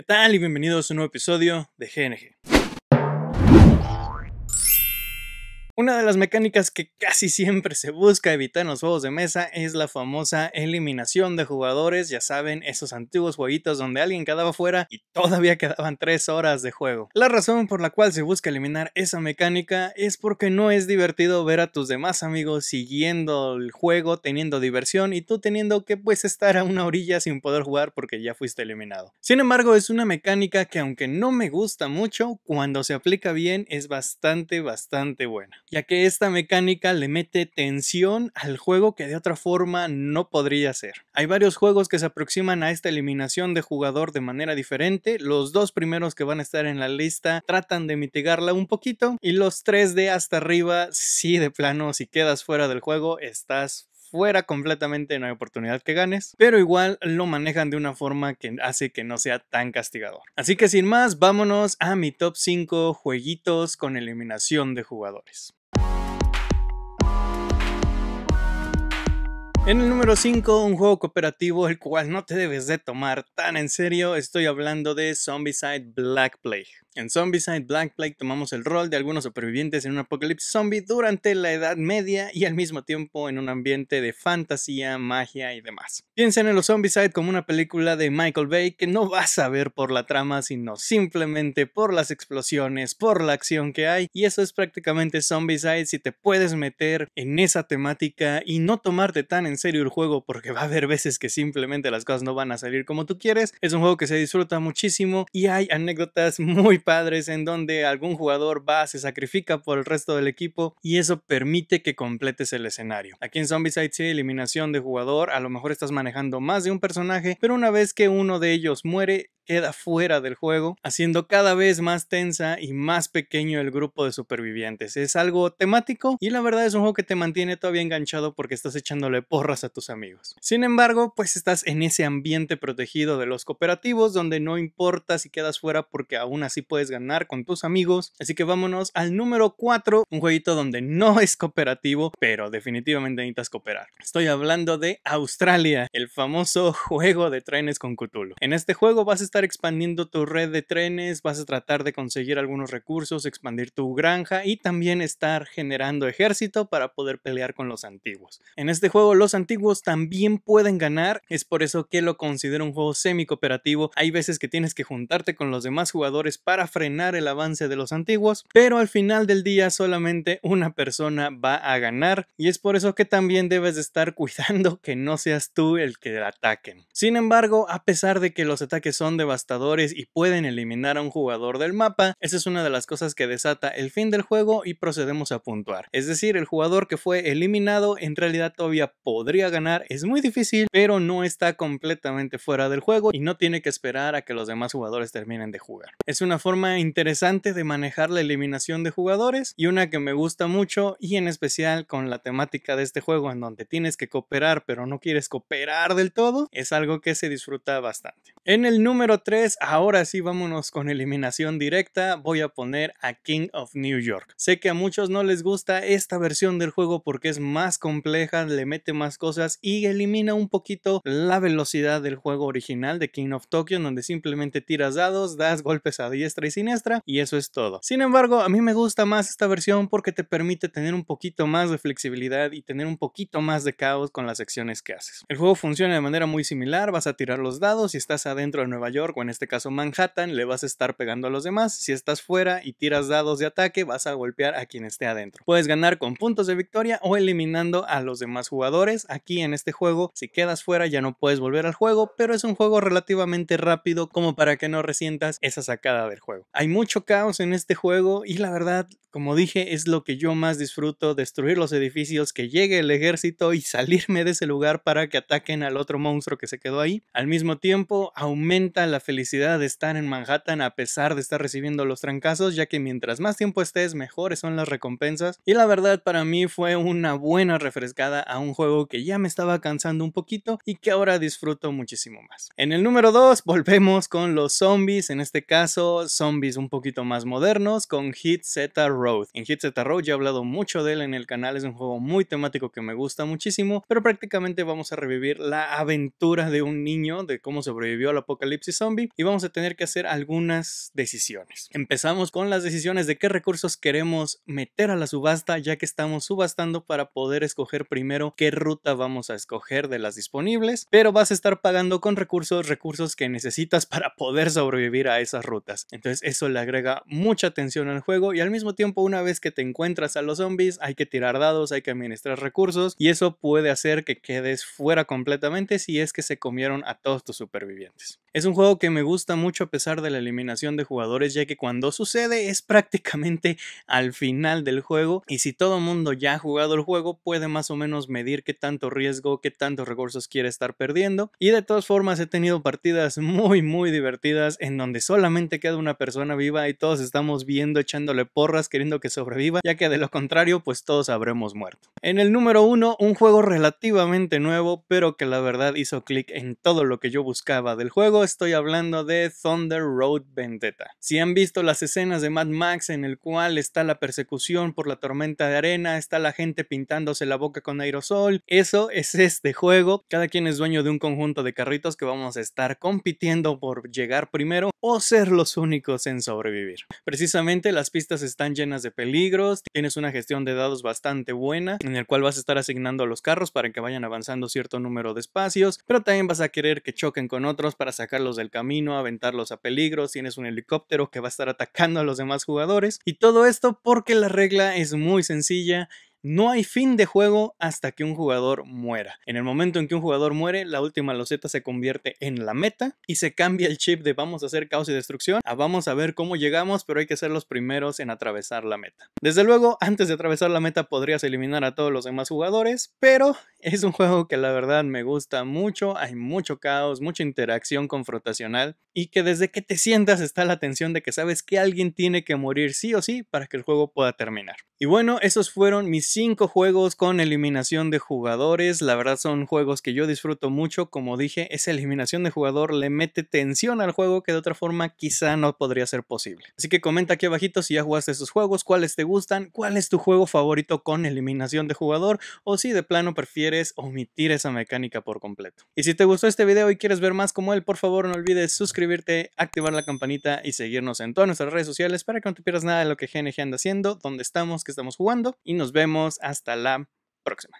¿Qué tal? Y bienvenidos a un nuevo episodio de GNG. Una de las mecánicas que casi siempre se busca evitar en los juegos de mesa es la famosa eliminación de jugadores, ya saben, esos antiguos jueguitos donde alguien quedaba fuera y todavía quedaban 3 horas de juego. La razón por la cual se busca eliminar esa mecánica es porque no es divertido ver a tus demás amigos siguiendo el juego, teniendo diversión y tú teniendo que pues estar a una orilla sin poder jugar porque ya fuiste eliminado. Sin embargo, es una mecánica que aunque no me gusta mucho, cuando se aplica bien es bastante, bastante buena ya que esta mecánica le mete tensión al juego que de otra forma no podría ser. Hay varios juegos que se aproximan a esta eliminación de jugador de manera diferente, los dos primeros que van a estar en la lista tratan de mitigarla un poquito y los tres de hasta arriba, sí de plano, si quedas fuera del juego, estás fuera completamente, no hay oportunidad que ganes, pero igual lo manejan de una forma que hace que no sea tan castigador. Así que sin más, vámonos a mi top 5 jueguitos con eliminación de jugadores. En el número 5, un juego cooperativo el cual no te debes de tomar tan en serio, estoy hablando de Zombicide Black Plague. En Zombieside, Black Plague tomamos el rol de algunos supervivientes en un apocalipsis zombie durante la Edad Media y al mismo tiempo en un ambiente de fantasía, magia y demás. Piensen en los zombieside como una película de Michael Bay que no vas a ver por la trama, sino simplemente por las explosiones, por la acción que hay, y eso es prácticamente Zombieside. si te puedes meter en esa temática y no tomarte tan en serio el juego porque va a haber veces que simplemente las cosas no van a salir como tú quieres. Es un juego que se disfruta muchísimo y hay anécdotas muy padres en donde algún jugador va, se sacrifica por el resto del equipo y eso permite que completes el escenario. Aquí en Zombicide sí eliminación de jugador, a lo mejor estás manejando más de un personaje, pero una vez que uno de ellos muere, queda fuera del juego, haciendo cada vez más tensa y más pequeño el grupo de supervivientes. Es algo temático y la verdad es un juego que te mantiene todavía enganchado porque estás echándole porras a tus amigos. Sin embargo, pues estás en ese ambiente protegido de los cooperativos donde no importa si quedas fuera porque aún así puedes ganar con tus amigos. Así que vámonos al número 4, un jueguito donde no es cooperativo, pero definitivamente necesitas cooperar. Estoy hablando de Australia, el famoso juego de trenes con Cthulhu. En este juego vas a estar expandiendo tu red de trenes, vas a tratar de conseguir algunos recursos, expandir tu granja y también estar generando ejército para poder pelear con los antiguos. En este juego los antiguos también pueden ganar, es por eso que lo considero un juego semi cooperativo. Hay veces que tienes que juntarte con los demás jugadores para frenar el avance de los antiguos, pero al final del día solamente una persona va a ganar y es por eso que también debes estar cuidando que no seas tú el que ataquen. Sin embargo, a pesar de que los ataques son de y pueden eliminar a un jugador del mapa, esa es una de las cosas que desata el fin del juego y procedemos a puntuar. Es decir, el jugador que fue eliminado en realidad todavía podría ganar, es muy difícil, pero no está completamente fuera del juego y no tiene que esperar a que los demás jugadores terminen de jugar. Es una forma interesante de manejar la eliminación de jugadores y una que me gusta mucho y en especial con la temática de este juego en donde tienes que cooperar pero no quieres cooperar del todo, es algo que se disfruta bastante. En el número 3, ahora sí vámonos con eliminación directa, voy a poner a King of New York. Sé que a muchos no les gusta esta versión del juego porque es más compleja, le mete más cosas y elimina un poquito la velocidad del juego original de King of Tokyo, donde simplemente tiras dados, das golpes a diestra y siniestra y eso es todo. Sin embargo, a mí me gusta más esta versión porque te permite tener un poquito más de flexibilidad y tener un poquito más de caos con las acciones que haces. El juego funciona de manera muy similar, vas a tirar los dados y estás adentro de Nueva York o en este caso Manhattan, le vas a estar pegando a los demás. Si estás fuera y tiras dados de ataque, vas a golpear a quien esté adentro. Puedes ganar con puntos de victoria o eliminando a los demás jugadores. Aquí en este juego, si quedas fuera ya no puedes volver al juego, pero es un juego relativamente rápido como para que no resientas esa sacada del juego. Hay mucho caos en este juego y la verdad, como dije, es lo que yo más disfruto, destruir los edificios, que llegue el ejército y salirme de ese lugar para que ataquen al otro monstruo que se quedó ahí. Al mismo tiempo, aumenta la felicidad de estar en Manhattan a pesar de estar recibiendo los trancazos, ya que mientras más tiempo estés, mejores son las recompensas. Y la verdad para mí fue una buena refrescada a un juego que ya me estaba cansando un poquito y que ahora disfruto muchísimo más. En el número 2 volvemos con los zombies, en este caso zombies un poquito más modernos con Hit Z Road. En Hit Z Road ya he hablado mucho de él en el canal, es un juego muy temático que me gusta muchísimo, pero prácticamente vamos a revivir la aventura de un niño, de cómo sobrevivió al apocalipsis zombie y vamos a tener que hacer algunas decisiones. Empezamos con las decisiones de qué recursos queremos meter a la subasta ya que estamos subastando para poder escoger primero qué ruta vamos a escoger de las disponibles, pero vas a estar pagando con recursos, recursos que necesitas para poder sobrevivir a esas rutas. Entonces eso le agrega mucha atención al juego y al mismo tiempo una vez que te encuentras a los zombies hay que tirar dados, hay que administrar recursos y eso puede hacer que quedes fuera completamente si es que se comieron a todos tus supervivientes. Paldies! Es un juego que me gusta mucho a pesar de la eliminación de jugadores, ya que cuando sucede es prácticamente al final del juego y si todo mundo ya ha jugado el juego puede más o menos medir qué tanto riesgo, qué tantos recursos quiere estar perdiendo y de todas formas he tenido partidas muy muy divertidas en donde solamente queda una persona viva y todos estamos viendo echándole porras queriendo que sobreviva, ya que de lo contrario pues todos habremos muerto. En el número uno, un juego relativamente nuevo pero que la verdad hizo clic en todo lo que yo buscaba del juego estoy hablando de Thunder Road Vendetta. Si han visto las escenas de Mad Max en el cual está la persecución por la tormenta de arena, está la gente pintándose la boca con aerosol, eso es este juego. Cada quien es dueño de un conjunto de carritos que vamos a estar compitiendo por llegar primero o ser los únicos en sobrevivir. Precisamente las pistas están llenas de peligros, tienes una gestión de dados bastante buena en el cual vas a estar asignando a los carros para que vayan avanzando cierto número de espacios, pero también vas a querer que choquen con otros para sacar sacarlos del camino, aventarlos a peligros, tienes un helicóptero que va a estar atacando a los demás jugadores y todo esto porque la regla es muy sencilla no hay fin de juego hasta que un jugador muera. En el momento en que un jugador muere, la última loseta se convierte en la meta y se cambia el chip de vamos a hacer caos y destrucción a vamos a ver cómo llegamos, pero hay que ser los primeros en atravesar la meta. Desde luego, antes de atravesar la meta podrías eliminar a todos los demás jugadores, pero es un juego que la verdad me gusta mucho, hay mucho caos, mucha interacción confrontacional y que desde que te sientas está la tensión de que sabes que alguien tiene que morir sí o sí para que el juego pueda terminar. Y bueno, esos fueron mis cinco juegos con eliminación de jugadores, la verdad son juegos que yo disfruto mucho, como dije, esa eliminación de jugador le mete tensión al juego que de otra forma quizá no podría ser posible. Así que comenta aquí abajito si ya jugaste esos juegos, cuáles te gustan, cuál es tu juego favorito con eliminación de jugador o si de plano prefieres Quieres omitir esa mecánica por completo. Y si te gustó este video y quieres ver más como él, por favor no olvides suscribirte, activar la campanita y seguirnos en todas nuestras redes sociales para que no te pierdas nada de lo que GNG anda haciendo, dónde estamos, qué estamos jugando y nos vemos hasta la próxima.